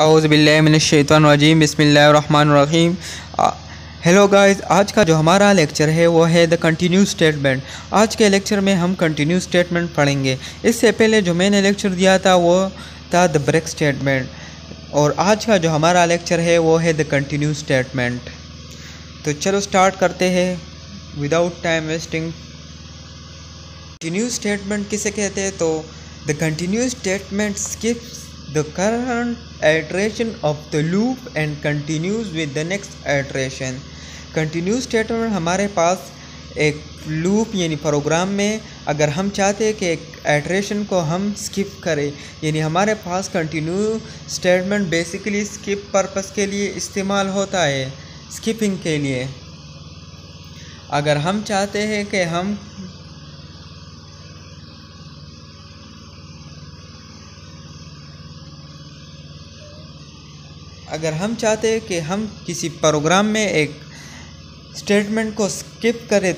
अउज़बिल्लिमिनशैतवानरजीम बसमीम hello guys आज का जो हमारा लेक्चर है वो है द कंटिन्यू स्टेटमेंट आज के लेक्चर में हम कंटिन्यू स्टेटमेंट पढ़ेंगे इससे पहले जो मैंने लेक्चर दिया था वो था द ब्रेक स्टेटमेंट और आज का जो हमारा लेक्चर है वो है द कंटिन्यू स्टेटमेंट तो चलो स्टार्ट करते हैं without time wasting continue statement किसे कहते हैं तो the continue statement skips the current iteration of the loop and continues with the next iteration continue statement हमारे पास एक लूप यानी प्रोग्राम में अगर हम चाहते हैं कि एक एट्रेशन को हम स्किप करें यानी हमारे पास continue statement basically skip purpose के लिए इस्तेमाल होता है स्किपिंग के लिए अगर हम चाहते हैं कि हम अगर हम चाहते हैं कि हम किसी प्रोग्राम में एक स्टेटमेंट को स्किप करें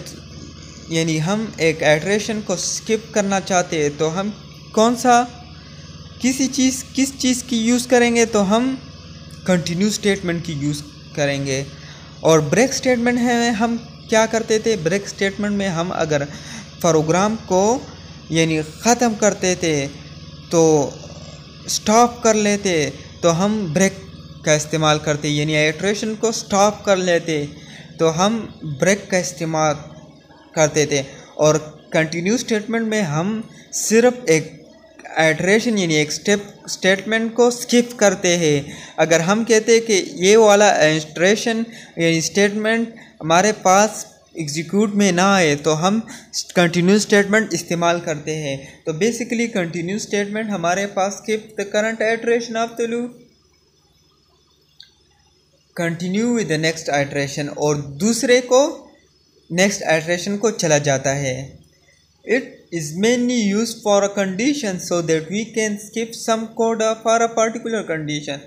यानी हम एक एड्रेशन को स्किप करना चाहते हैं तो हम कौन सा किसी चीज़ किस चीज़ की यूज़ करेंगे तो हम कंटिन्यू स्टेटमेंट की यूज़ करेंगे और ब्रेक स्टेटमेंट है हम क्या करते थे ब्रेक स्टेटमेंट में हम अगर प्रोग्राम को यानी ख़त्म करते थे तो स्टॉप कर लेते तो हम ब्रेक का इस्तेमाल करते यानी एट्रेशन को स्टॉप कर लेते तो हम ब्रेक का इस्तेमाल करते थे और कंटिन्यू स्टेटमेंट में हम सिर्फ एक एट्रेशन यानी एक स्टेप स्टेटमेंट को स्किप करते हैं अगर हम कहते कि ये वाला एट्रेशन यानी स्टेटमेंट हमारे पास एग्जीक्यूट में ना आए तो हम कंटिन्यू स्टेटमेंट इस्तेमाल करते हैं तो बेसिकली कंटिन्यू स्टेटमेंट हमारे पास skip the current iteration of the loop continue with the next iteration और दूसरे को नेक्स्ट आइट्रेशन को चला जाता है it is mainly use for a condition so that we can skip some code for a particular condition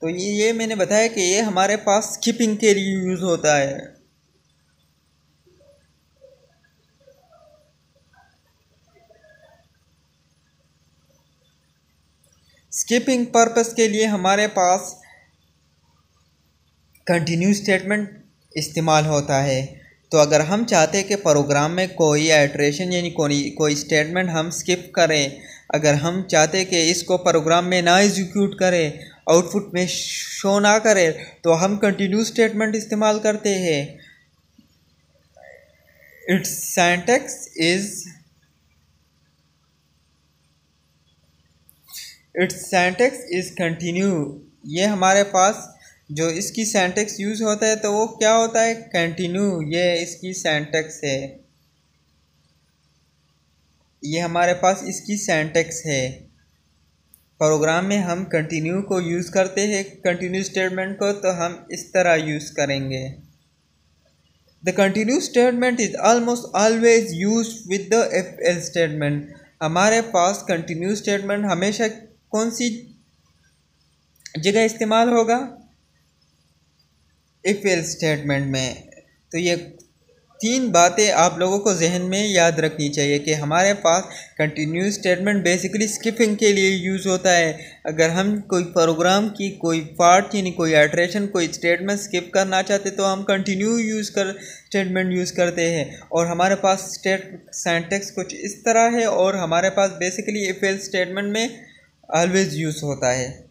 तो ये ये मैंने बताया कि ये हमारे पास स्किपिंग के लिए यूज़ होता है स्किपिंग पर्पस के लिए हमारे पास कंटिन्यू स्टेटमेंट इस्तेमाल होता है तो अगर हम चाहते हैं कि प्रोग्राम में कोई एट्रेशन यानी कोई कोई स्टेटमेंट हम स्किप करें अगर हम चाहते कि इसको प्रोग्राम में ना एग्जीक्यूट करें आउटपुट में शो ना करें तो हम कंटिन्यू स्टेटमेंट इस्तेमाल करते हैं its syntax is its syntax is continue ये हमारे पास जो इसकी सेंटेक्स यूज़ होता है तो वो क्या होता है कंटिन्यू ये इसकी सेंटेक्स है ये हमारे पास इसकी सेंटेक्स है प्रोग्राम में हम कंटिन्यू को यूज़ करते हैं कंटिन्यू स्टेटमेंट को तो हम इस तरह यूज़ करेंगे the continue statement is almost always use with the if else statement हमारे पास कंटिन्यू स्टेटमेंट हमेशा कौन सी जगह इस्तेमाल होगा इफ़ एल स्टेटमेंट में तो ये तीन बातें आप लोगों को जहन में याद रखनी चाहिए कि हमारे पास कंटिन्यू स्टेटमेंट बेसिकली स्किपिंग के लिए यूज़ होता है अगर हम कोई प्रोग्राम की कोई पार्ट यानी कोई एड्रेशन कोई स्टेटमेंट स्किप करना चाहते तो हम कंटिन्यू यूज़ कर स्टेटमेंट यूज़ करते हैं और हमारे पास स्टेट सेंटेक्स कुछ इस तरह है और हमारे पास बेसिकली इफेल स्टेटमेंट में ऑलवेज़ यूज़ होता है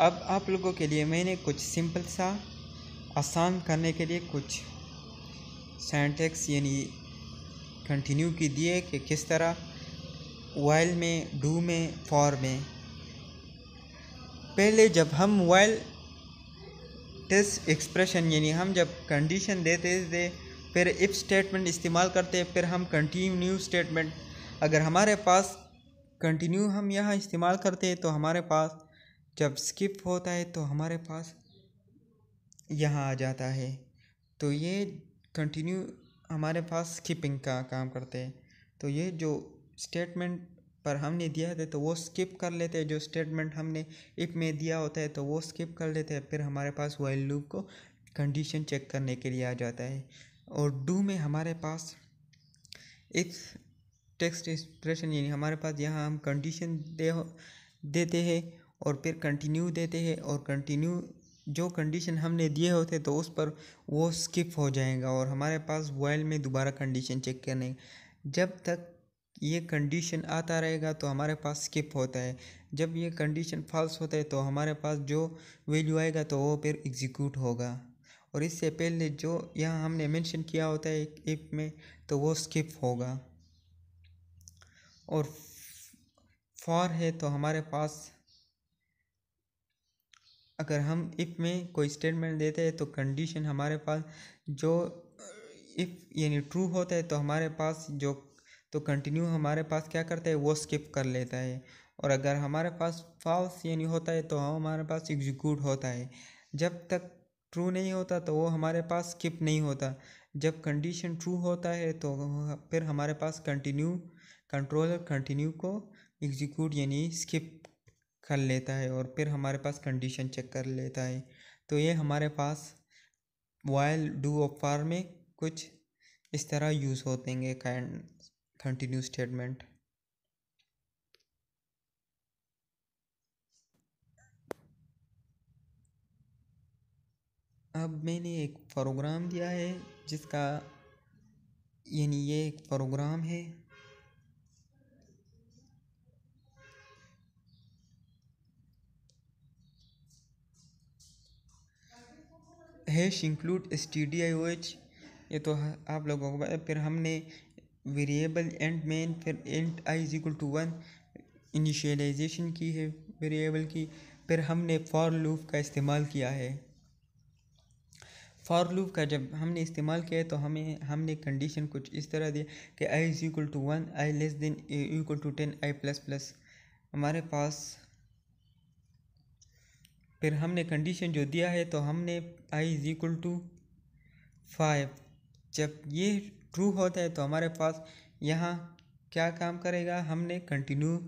अब आप लोगों के लिए मैंने कुछ सिंपल सा आसान करने के लिए कुछ सेंटेक्स यानी कंटिन्यू की दिए कि किस तरह वाइल में डू में फॉर में पहले जब हम वाइल टेस्ट एक्सप्रेशन यानी हम जब कंडीशन देते थे फिर इफ़ स्टेटमेंट इस्तेमाल करते फिर हम कंटिन्यू स्टेटमेंट अगर हमारे पास कंटिन्यू हम यहाँ इस्तेमाल करते तो हमारे पास जब स्किप होता है तो हमारे पास यहाँ आ जाता है तो ये कंटिन्यू हमारे पास स्किपिंग का काम करते हैं तो ये जो स्टेटमेंट पर हमने दिया था तो वो स्किप कर लेते हैं जो स्टेटमेंट हमने इफ में दिया होता है तो वो स्किप कर लेते हैं फिर हमारे पास वाइल लूप को कंडीशन चेक करने के लिए आ जाता है और डू में हमारे पास इफ टेक्स्ट एक्सप्रेशन यानी हमारे पास यहाँ हम कंडीशन दे देते हैं और फिर कंटिन्यू देते हैं और कंटिन्यू जो कंडीशन हमने दिए होते तो उस पर वो स्किप हो जाएगा और हमारे पास वाइल में दोबारा कंडीशन चेक करने जब तक ये कंडीशन आता रहेगा तो हमारे पास स्किप होता है जब ये कंडीशन फॉल्स होता है तो हमारे पास जो वैल्यू आएगा तो वो फिर एग्जीक्यूट होगा और इससे पहले जो यहाँ हमने मेंशन किया होता है एक ऐप में तो वो स्किप होगा और फॉर है तो हमारे पास अगर हम इफ़ में कोई स्टेटमेंट देते हैं तो कंडीशन हमारे पास जो इफ़ यानी ट्रू होता है तो हमारे पास जो तो कंटिन्यू हमारे पास क्या करता है वो स्किप कर लेता है और अगर हमारे पास फॉल्स यानी होता है तो हम हमारे पास एग्जीक्यूट होता है जब तक ट्रू नहीं होता तो वो हमारे पास स्किप नहीं होता जब कंडीशन ट्रू होता है तो फिर हमारे पास कंटिन्यू कंट्रोलर कंटिन्यू को एग्जीक्यूट यानी स्किप कर लेता है और फिर हमारे पास कंडीशन चेक कर लेता है तो ये हमारे पास वाइल डू ऑफ फार में कुछ इस तरह यूज़ होते हैं कंटिन्यू स्टेटमेंट अब मैंने एक प्रोग्राम दिया है जिसका यानी ये एक प्रोग्राम है hash include S T D I O H ये तो आप लोगों को फिर हमने वेरिएबल एंड मेन फिर and I is equal to one initialisation की है वेरिएबल की फिर हमने फॉर लूप का इस्तेमाल किया है फॉर लूप का जब हमने इस्तेमाल किया है तो हमें हमने कंडीशन कुछ इस तरह दिया कि I is equal to one I less than equal to ten I plus plus हमारे पास फिर हमने कंडीशन जो दिया है तो हमने I is equal to five जब ये ट्रू होता है तो हमारे पास यहाँ क्या काम करेगा हमने कंटिन्यू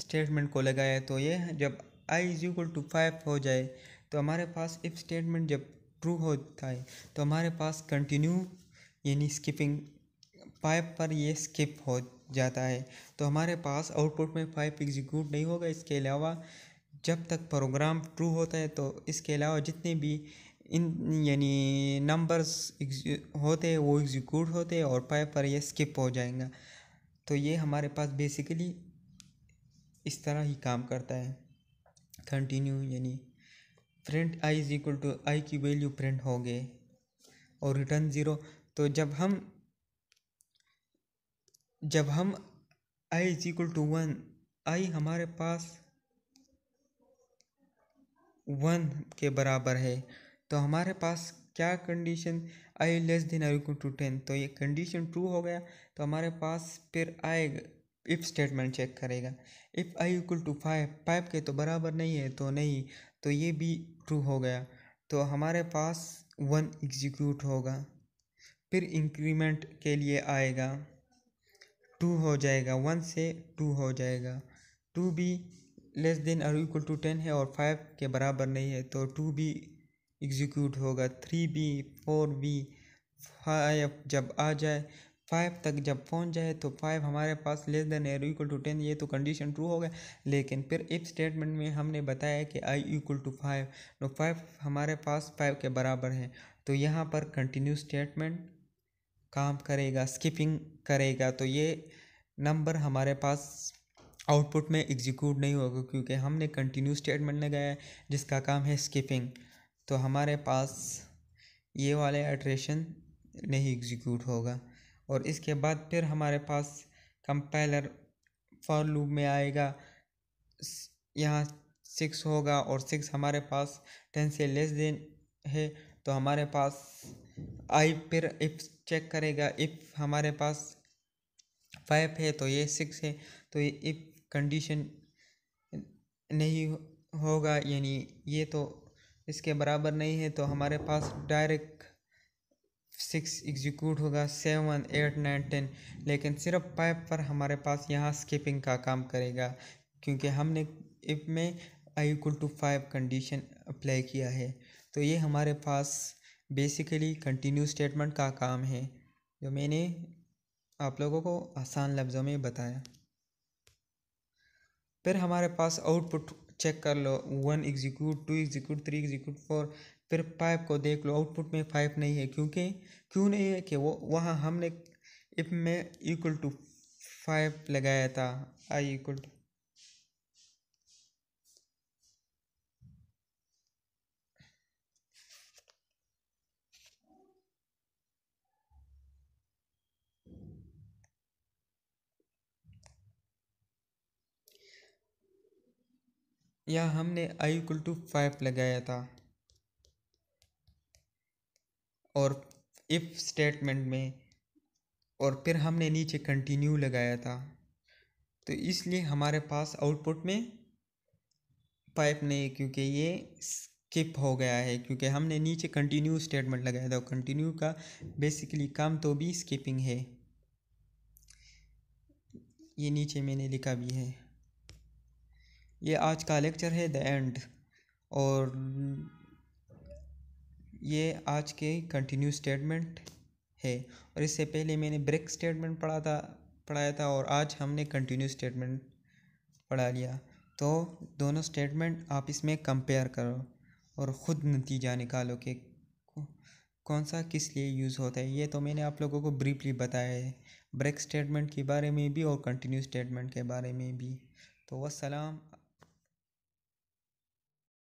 स्टेटमेंट को लगाया तो ये जब I is equal to five हो जाए तो हमारे पास इफ़ स्टेटमेंट जब ट्रू होता है तो हमारे पास कंटिन्यू यानी स्किपिंग पाइप पर ये स्किप हो जाता है तो हमारे पास आउटपुट में फाइव एग्जीक्यूट नहीं होगा इसके अलावा जब तक प्रोग्राम ट्रू होता है तो इसके अलावा जितने भी इन यानी नंबर्स होते हैं वो एग्जीक्यूट होते हैं और फाइव पर ये स्किप हो जाएगा तो ये हमारे पास बेसिकली इस तरह ही काम करता है कंटिन्यू यानी print I is equal to I की वैल्यू प्रिंट हो गए और रिटर्न ज़ीरो तो जब हम जब हम i is equal to one I हमारे पास वन के बराबर है तो हमारे पास क्या condition I less than I equal to ten तो ये कंडीशन ट्रू हो गया तो हमारे पास फिर आएगा इफ़ स्टेटमेंट चेक करेगा if I equal to five five के तो बराबर नहीं है तो नहीं तो ये भी ट्रू हो गया तो हमारे पास वन एग्जीक्यूट होगा फिर इंक्रीमेंट के लिए आएगा टू हो जाएगा वन से टू हो जाएगा टू भी लेस देन और इक्वल टू टेन है और फाइव के बराबर नहीं है तो टू भी एग्जीक्यूट होगा थ्री बी फोर बी फाइव जब आ जाए फाइव तक जब पहुंच जाए तो फाइव हमारे पास लेस देन एर इक्वल टू टेन ये तो कंडीशन ट्रू हो गया लेकिन फिर इफ स्टेटमेंट में हमने बताया कि आई इक्वल टू फाइव तो फाइव हमारे पास फाइव के बराबर है तो यहाँ पर कंटिन्यू स्टेटमेंट काम करेगा स्किपिंग करेगा तो ये नंबर हमारे पास आउटपुट में एग्जीक्यूट नहीं होगा क्योंकि हमने कंटिन्यू स्टेटमेंट लगाया है जिसका काम है स्किपिंग तो हमारे पास ये वाले एट्रेशन नहीं एग्जीक्यूट होगा और इसके बाद फिर हमारे पास कंपाइलर फॉर लूप में आएगा यहाँ सिक्स होगा और सिक्स हमारे पास टेन से लेस देन है तो हमारे पास आई फिर इफ़ चेक करेगा इफ़ हमारे पास फाइव है तो ये सिक्स है तो ये इफ़ कंडीशन नहीं होगा यानी ये तो इसके बराबर नहीं है तो हमारे पास डायरेक्ट सिक्स एग्जीक्यूट होगा सेवन एट नाइन टेन लेकिन सिर्फ फाइव पर हमारे पास यहाँ स्किपिंग का काम करेगा क्योंकि हमने इफ में I equal to five condition apply किया है तो ये हमारे पास बेसिकली कंटिन्यू स्टेटमेंट का काम है जो मैंने आप लोगों को आसान लफ्ज़ों में बताया फिर हमारे पास आउटपुट चेक कर लो one execute two execute three execute four फिर फाइव को देख लो आउटपुट में फाइव नहीं है क्योंकि क्यों नहीं है कि वो वहाँ हमने इफ में इक्वल टू फाइव लगाया था आई इक्वल टू या हमने आई इक्वल टू फाइव लगाया था और इफ़ स्टेटमेंट में और फिर हमने नीचे कंटिन्यू लगाया था तो इसलिए हमारे पास आउटपुट में पाइप नहीं क्योंकि ये स्किप हो गया है क्योंकि हमने नीचे कंटिन्यू स्टेटमेंट लगाया था कंटिन्यू का बेसिकली काम तो भी स्किपिंग है ये नीचे मैंने लिखा भी है ये आज का लेक्चर है द एंड और ये आज के कंटिन्यू स्टेटमेंट है और इससे पहले मैंने ब्रेक स्टेटमेंट पढ़ा था पढ़ाया था और आज हमने कंटिन्यू स्टेटमेंट पढ़ा लिया तो दोनों स्टेटमेंट आप इसमें कंपेयर करो और ख़ुद नतीजा निकालो कि कौन सा किस लिए यूज़ होता है ये तो मैंने आप लोगों को ब्रीफली बताया है ब्रेक स्टेटमेंट के बारे में भी और कंटिन्यू स्टेटमेंट के बारे में भी तो वसलाम